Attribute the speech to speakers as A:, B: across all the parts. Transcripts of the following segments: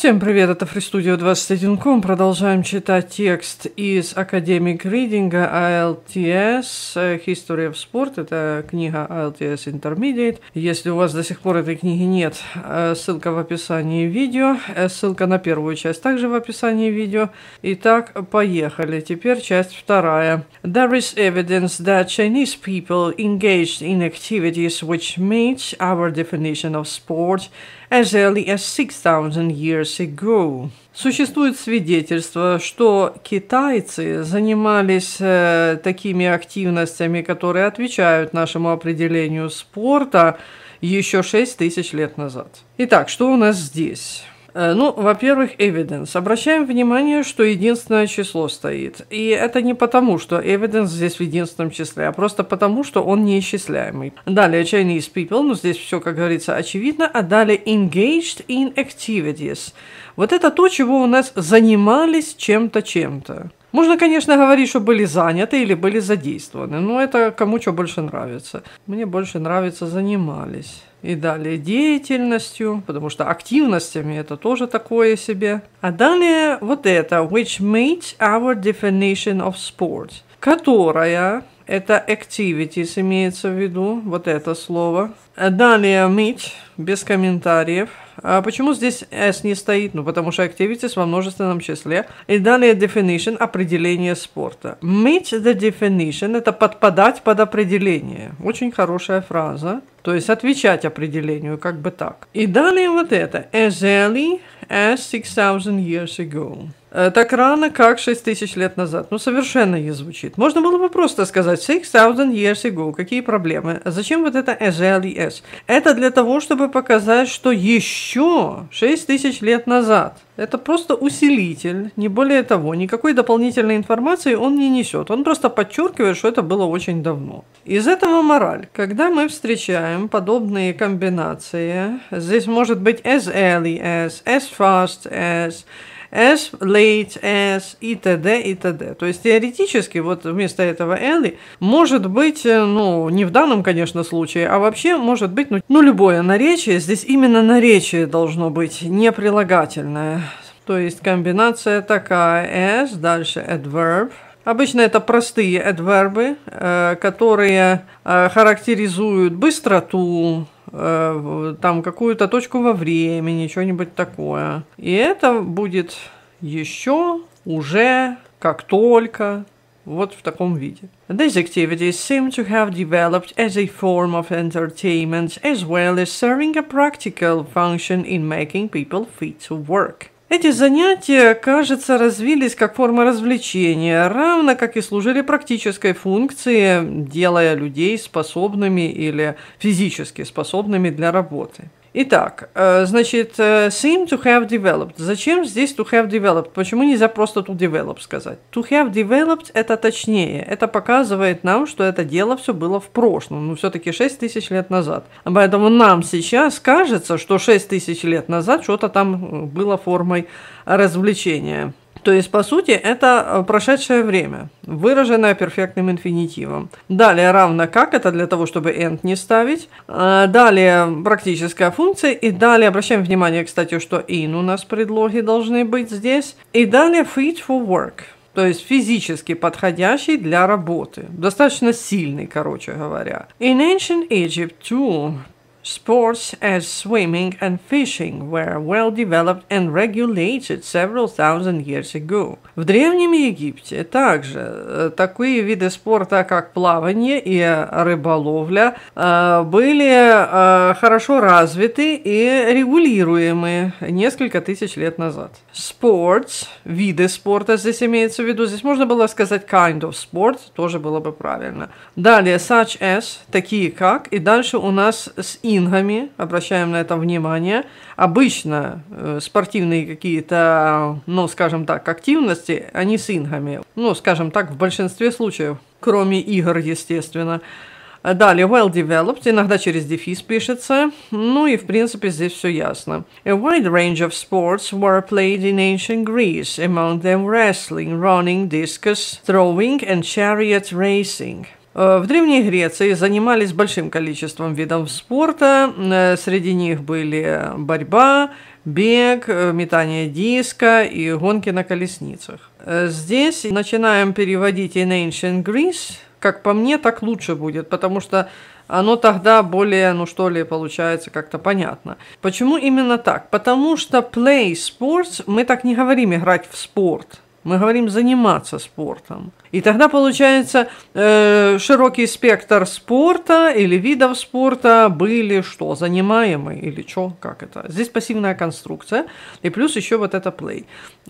A: Всем привет, это FreeStudio 21.com. Продолжаем читать текст из Academic Reading ILTS э, History of Sport. Это книга ILTS Intermediate. Если у вас до сих пор этой книги нет, э, ссылка в описании видео. Э, ссылка на первую часть также в описании видео. Итак, поехали. Теперь часть вторая. There is evidence that Chinese people engaged in activities which meet our definition of sport as early as 6000 years years ago. Существует свидетельство, что китайцы занимались э, такими активностями, которые отвечают нашему определению спорта еще 6 тысяч лет назад. Итак, что у нас здесь? Э, ну, во-первых, evidence. Обращаем внимание, что единственное число стоит. И это не потому, что evidence здесь в единственном числе, а просто потому, что он неисчисляемый. Далее Chinese people, ну здесь все, как говорится, очевидно. А далее engaged in activities. Вот это то, чего у нас занимались чем-то чем-то. Можно, конечно, говорить, что были заняты или были задействованы, но это кому что больше нравится. Мне больше нравится занимались и далее деятельностью, потому что активностями это тоже такое себе. А далее вот это, which meets our definition of sport, которая это activities имеется в виду, вот это слово. А далее meet, без комментариев, а почему здесь S не стоит? Ну, потому что activities во множественном числе. И далее definition, определение спорта. Meet the definition – это подпадать под определение. Очень хорошая фраза. То есть отвечать определению, как бы так. И далее вот это. As early as 6000 years ago. Э, так рано, как 6 тысяч лет назад. Ну, совершенно не звучит. Можно было бы просто сказать 6000 years ago. Какие проблемы? Зачем вот это SLES? Это для того, чтобы показать, что еще 6 тысяч лет назад. Это просто усилитель, не более того. Никакой дополнительной информации он не несет. Он просто подчеркивает, что это было очень давно. Из этого мораль. Когда мы встречаем подобные комбинации, здесь может быть as early as, as fast as, as, late as и т.д. и т.д. То есть теоретически вот вместо этого Элли может быть, э, ну, не в данном, конечно, случае, а вообще может быть, ну, ну любое наречие. Здесь именно наречие должно быть, не прилагательное. То есть комбинация такая as, дальше adverb, Обычно это простые адвербы, э, которые э, характеризуют быстроту, там какую-то точку во времени, что-нибудь такое. И это будет еще, уже, как только, вот в таком виде. These activities seem to have developed as a form of entertainment as well as serving a practical function in making people fit to work. Эти занятия, кажется, развились как форма развлечения, равно как и служили практической функции, делая людей способными или физически способными для работы. Итак, э, значит, э, seem to have developed. Зачем здесь to have developed? Почему нельзя просто to develop сказать? To have developed – это точнее. Это показывает нам, что это дело все было в прошлом. но ну, все-таки 6 тысяч лет назад. Поэтому нам сейчас кажется, что 6 тысяч лет назад что-то там э, было формой развлечения. То есть, по сути, это э, прошедшее время, выраженное перфектным инфинитивом. Далее равно как, это для того, чтобы end не ставить. Э, далее практическая функция. И далее, обращаем внимание, кстати, что in у нас предлоги должны быть здесь. И далее fit for work то есть физически подходящий для работы, достаточно сильный, короче говоря. In ancient Egypt too, Sports as swimming and fishing were well developed and regulated several thousand years ago. В Древнем Египте также э, такие виды спорта, как плавание и э, рыболовля, э, были хорошо развиты и регулируемы несколько тысяч лет назад. Sports, виды спорта здесь имеется в виду, здесь можно было сказать kind of sport, тоже было бы правильно. Далее such as, такие как, и дальше у нас с in спаррингами, обращаем на это внимание. Обычно э, спортивные какие-то, ну, скажем так, активности, они с ингами. Ну, скажем так, в большинстве случаев, кроме игр, естественно. Далее, well developed, иногда через дефис пишется. Ну и, в принципе, здесь все ясно. A wide range of sports were played in ancient Greece, among them wrestling, running, discus, throwing and chariot racing. Э, в Древней Греции занимались большим количеством видов спорта. Э, среди них были борьба, бег, э, метание диска и гонки на колесницах. Здесь начинаем переводить in Ancient Greece. Как по мне, так лучше будет, потому что оно тогда более, ну что ли, получается как-то понятно. Почему именно так? Потому что play sports, мы так не говорим играть в спорт. Мы говорим заниматься спортом. И тогда получается э, широкий спектр спорта или видов спорта были что, занимаемые или что, как это. Здесь пассивная конструкция и плюс еще вот это play.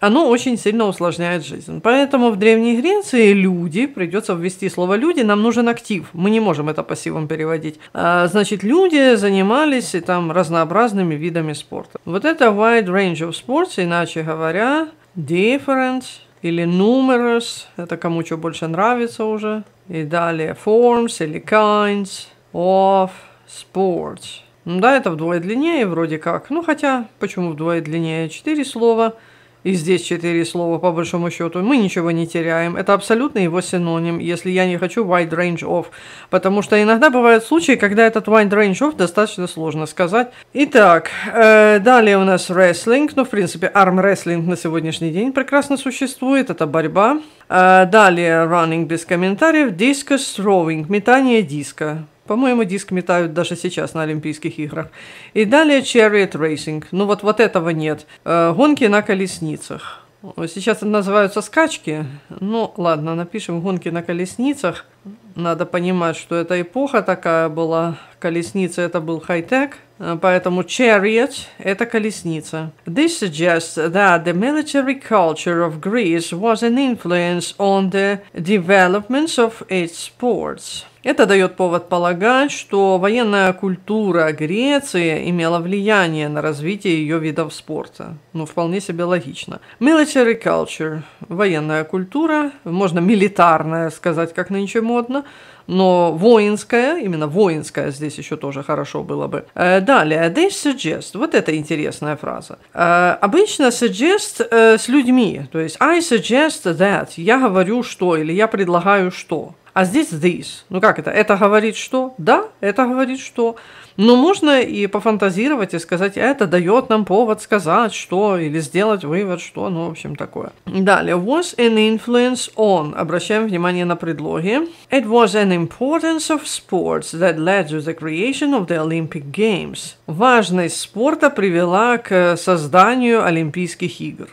A: Оно очень сильно усложняет жизнь. Поэтому в Древней Греции люди, придется ввести слово люди, нам нужен актив. Мы не можем это пассивом переводить. А, значит, люди занимались и, там разнообразными видами спорта. Вот это wide range of sports, иначе говоря, different или numerous, это кому что больше нравится уже. И далее forms или kinds of sports. Ну да, это вдвое длиннее вроде как. Ну хотя, почему вдвое длиннее? Четыре слова – и здесь четыре слова, по большому счету, мы ничего не теряем. Это абсолютно его синоним, если я не хочу wide range of. Потому что иногда бывают случаи, когда этот wide range of достаточно сложно сказать. Итак, э, далее у нас wrestling, Ну, в принципе, arm wrestling на сегодняшний день прекрасно существует. Это борьба. Э, далее running без комментариев. Discus throwing, метание диска. По-моему, диск метают даже сейчас на Олимпийских играх. И далее Chariot Racing. Ну вот, вот этого нет. Э, гонки на колесницах. Сейчас это называются скачки. Ну, ладно, напишем гонки на колесницах. Надо понимать, что эта эпоха такая была. Колесница это был хай-тек. Э, поэтому chariot – это колесница. This suggests that the military culture of Greece was an influence on the developments of its sports. Это дает повод полагать, что военная культура Греции имела влияние на развитие ее видов спорта. Ну, вполне себе логично. Military culture – военная культура, можно милитарная сказать, как нынче модно, но воинская, именно воинская здесь еще тоже хорошо было бы. Э, далее, they suggest, вот это интересная фраза. Э, обычно suggest э, с людьми, то есть I suggest that, я говорю что или я предлагаю что. А здесь this. Ну как это? Это говорит что? Да, это говорит что. Но можно и пофантазировать и сказать, это дает нам повод сказать что или сделать вывод что. Ну, в общем, такое. Далее. Was an influence on. Обращаем внимание на предлоги. It was an importance of sports that led to the creation of the Olympic Games. Важность спорта привела к созданию Олимпийских игр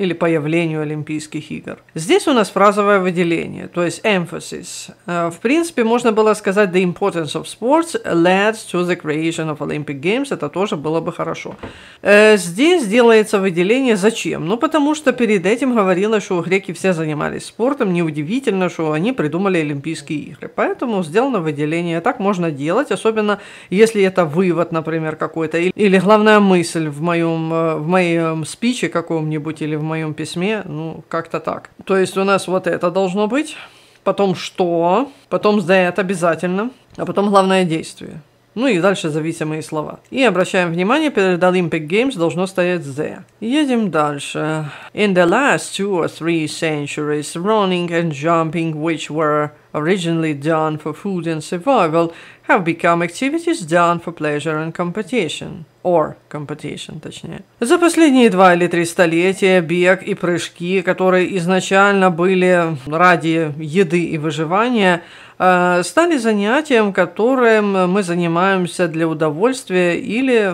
A: или появлению Олимпийских игр. Здесь у нас фразовое выделение, то есть emphasis. Э, в принципе, можно было сказать the importance of sports led to the creation of Olympic Games. Это тоже было бы хорошо. Э, здесь делается выделение зачем? Ну, потому что перед этим говорилось, что греки все занимались спортом. Неудивительно, что они придумали Олимпийские игры. Поэтому сделано выделение. Так можно делать, особенно если это вывод, например, какой-то, или главная мысль в моем, э, в моем спиче каком-нибудь, или в моем письме, ну, как-то так. То есть у нас вот это должно быть, потом что, потом that обязательно, а потом главное действие. Ну и дальше зависимые слова. И обращаем внимание, перед Olympic Games должно стоять the. Едем дальше. In the last two or three centuries, running and jumping, which were originally done for food and survival, have become activities done for pleasure and competition. Or competition, точнее. За последние два или три столетия бег и прыжки, которые изначально были ради еды и выживания, Э, стали занятием, которым мы занимаемся для удовольствия или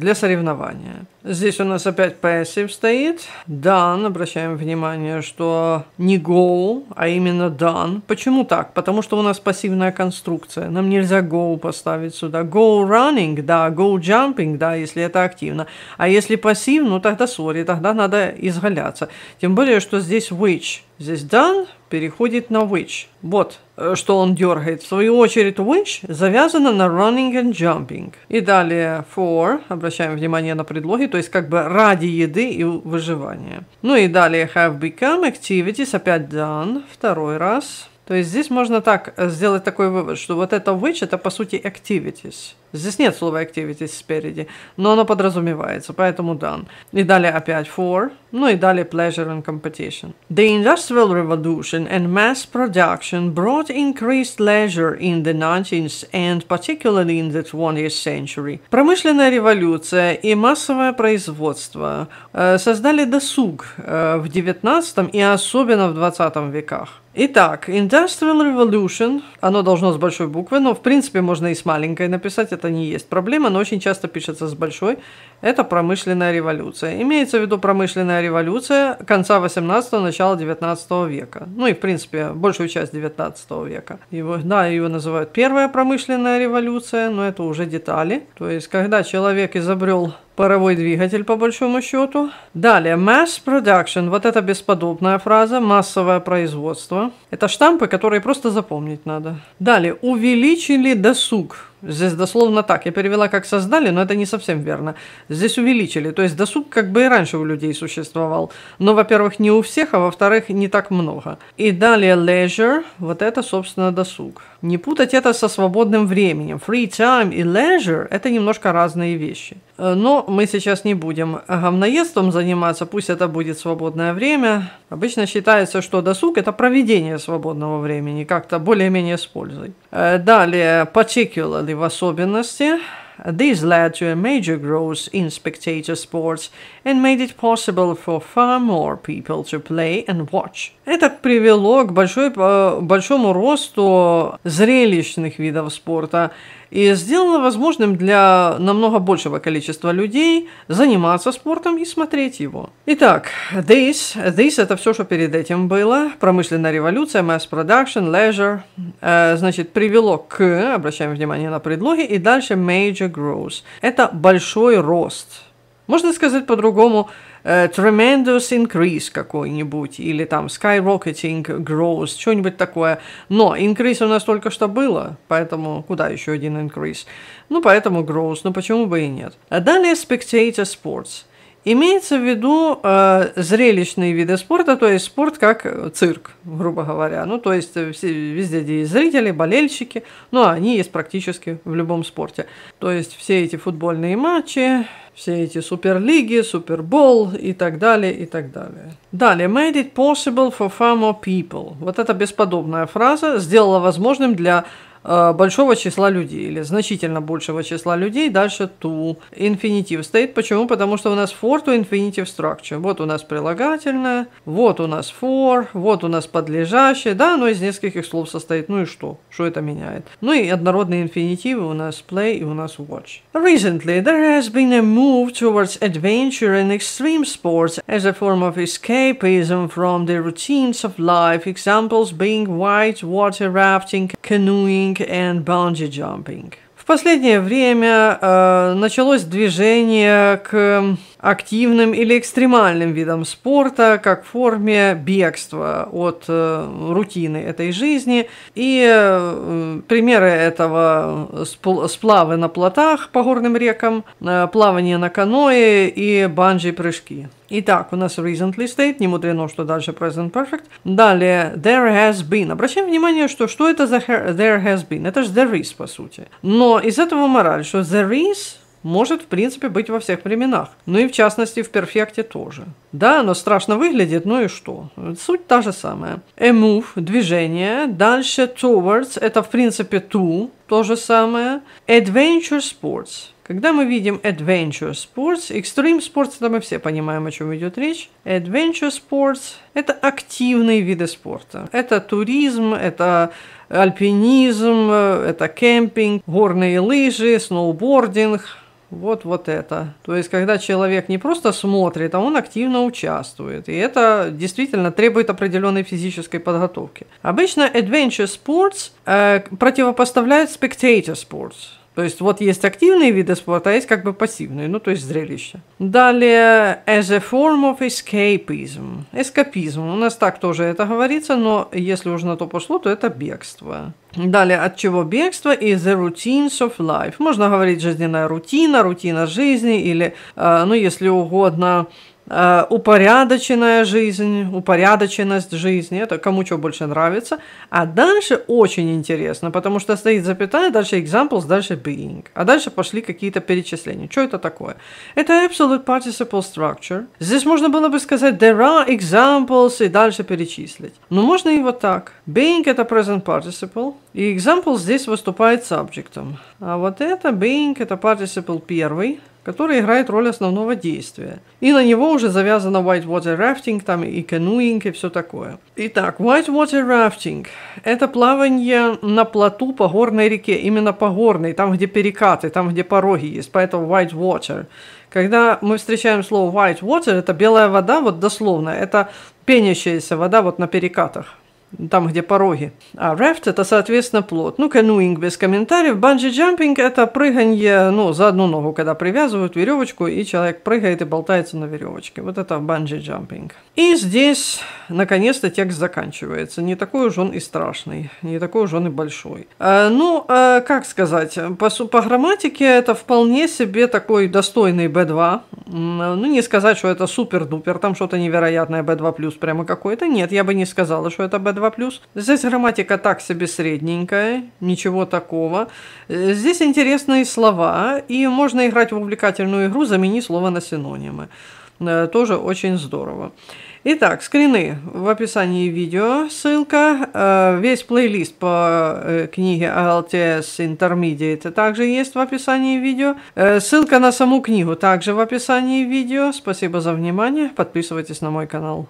A: для соревнования. Здесь у нас опять пассив стоит. Done. Обращаем внимание, что не go, а именно done. Почему так? Потому что у нас пассивная конструкция. Нам нельзя go поставить сюда. Go running, да. Go jumping, да, если это активно. А если пассив, ну тогда sorry, тогда надо изгаляться. Тем более, что здесь which. Здесь done переходит на which. Вот, э, что он дергает. В свою очередь, which завязано на running and jumping. И далее for. Обращаем внимание на предлоги то есть как бы ради еды и выживания. Ну и далее have become activities, опять done, второй раз. То есть здесь можно так э, сделать такой вывод, что вот это which это по сути activities. Здесь нет слова activities спереди, но оно подразумевается, поэтому done. И далее опять for, ну и далее pleasure and competition. The Industrial Revolution and mass production brought increased leisure in the 19th and particularly in the 20th century. Промышленная революция и массовое производство э, создали досуг э, в 19 и особенно в 20 веках. Итак, Industrial Revolution, оно должно с большой буквы, но в принципе можно и с маленькой написать, это это не есть проблема, но очень часто пишется с большой, это промышленная революция. Имеется в виду промышленная революция конца 18-го, начала 19 века. Ну и, в принципе, большую часть 19 века. Его, да, ее называют первая промышленная революция, но это уже детали. То есть, когда человек изобрел паровой двигатель, по большому счету. Далее, mass production, вот это бесподобная фраза, массовое производство. Это штампы, которые просто запомнить надо. Далее, увеличили досуг. Здесь дословно так. Я перевела как создали, но это не совсем верно. Здесь увеличили. То есть досуг как бы и раньше у людей существовал. Но, во-первых, не у всех, а во-вторых, не так много. И далее leisure. Вот это, собственно, досуг. Не путать это со свободным временем. Free time и leisure – это немножко разные вещи. Э, но мы сейчас не будем говноедством заниматься, пусть это будет свободное время. Обычно считается, что досуг – это проведение свободного времени, как-то более-менее с пользой. Э, далее, particularly в особенности – This led to a major growth in spectator sports and made it possible for far more people to play and watch. Это привело к большой, э, большому росту зрелищных видов спорта и сделало возможным для намного большего количества людей заниматься спортом и смотреть его. Итак, this, this это все, что перед этим было. Промышленная революция, mass production, leisure, э, значит, привело к, обращаем внимание на предлоги, и дальше major growth. Это большой рост можно сказать по-другому э, tremendous increase какой-нибудь или там skyrocketing growth, что-нибудь такое. Но increase у нас только что было, поэтому куда еще один increase? Ну, поэтому growth, ну почему бы и нет. А далее spectator sports – Имеется в виду э, зрелищные виды спорта, то есть спорт как цирк, грубо говоря. Ну, то есть э, все, везде, где есть зрители, болельщики, ну, а они есть практически в любом спорте. То есть все эти футбольные матчи, все эти суперлиги, супербол и так далее, и так далее. Далее, made it possible for far more people. Вот эта бесподобная фраза сделала возможным для Э, большого числа людей или значительно большего числа людей. Дальше to infinitive стоит. Почему? Потому что у нас for to infinitive structure. Вот у нас прилагательное, вот у нас for, вот у нас подлежащее. Да, оно из нескольких слов состоит. Ну и что? Что это меняет? Ну и однородные инфинитивы у нас play и у нас watch. Recently there has been a move towards adventure and extreme sports as a form of escapism from the routines of life. Examples being white water rafting, canoeing, and bungee jumping. В последнее время э, началось движение к активным или экстремальным видом спорта, как форме бегства от э, рутины этой жизни. И э, примеры этого сплавы на плотах по горным рекам, э, плавание на каное и банджи-прыжки. Итак, у нас recently state, не мудрено, что дальше present perfect. Далее, there has been. Обращаем внимание, что что это за there has been? Это же there is, по сути. Но из этого мораль, что there is может, в принципе, быть во всех временах. Ну и в частности, в перфекте тоже. Да, оно страшно выглядит, ну и что? Суть та же самая. A move – движение. Дальше towards – это, в принципе, to – то же самое. Adventure sports – когда мы видим Adventure Sports, Extreme Sports, это мы все понимаем, о чем идет речь. Adventure Sports – это активные виды спорта. Это туризм, это альпинизм, это кемпинг, горные лыжи, сноубординг, вот вот это. То есть, когда человек не просто смотрит, а он активно участвует. И это действительно требует определенной физической подготовки. Обычно adventure sports э, противопоставляют spectator sports. То есть вот есть активные виды спорта, а есть как бы пассивные, ну то есть зрелище. Далее, as a form of escapism. Эскапизм. У нас так тоже это говорится, но если уже на то пошло, то это бегство. Далее, от чего бегство? И the routines of life. Можно говорить жизненная рутина, рутина жизни или, э, ну если угодно, Э, упорядоченная жизнь, упорядоченность жизни, это кому что больше нравится. А дальше очень интересно, потому что стоит запятая, дальше examples, дальше being. А дальше пошли какие-то перечисления. Что это такое? Это absolute participle structure. Здесь можно было бы сказать there are examples и дальше перечислить. Но можно и вот так. Being это present participle, и example здесь выступает субъектом. А вот это being это participle первый, который играет роль основного действия. И на него уже завязано whitewater rafting, там и кануинг, и все такое. Итак, whitewater rafting – это плавание на плоту по горной реке, именно по горной, там, где перекаты, там, где пороги есть, поэтому whitewater. Когда мы встречаем слово white water, это белая вода, вот дословно, это пенящаяся вода вот на перекатах там, где пороги. А рафт – это, соответственно, плод. Ну, кануинг без комментариев. Банджи-джампинг – это прыганье, ну, за одну ногу, когда привязывают веревочку, и человек прыгает и болтается на веревочке. Вот это банджи-джампинг. И здесь, наконец-то, текст заканчивается. Не такой уж он и страшный, не такой уж он и большой. А, ну, а, как сказать, по, по грамматике это вполне себе такой достойный B2. Ну, не сказать, что это супер-дупер, там что-то невероятное B2+, прямо какое-то. Нет, я бы не сказала, что это B2 2+. Здесь грамматика так себе средненькая, ничего такого. Здесь интересные слова, и можно играть в увлекательную игру «Замени слово на синонимы». Э, тоже очень здорово. Итак, скрины в описании видео, ссылка. Э, весь плейлист по э, книге ALTS Intermediate также есть в описании видео. Ссылка на саму книгу также в описании видео. Спасибо за внимание. Подписывайтесь на мой канал.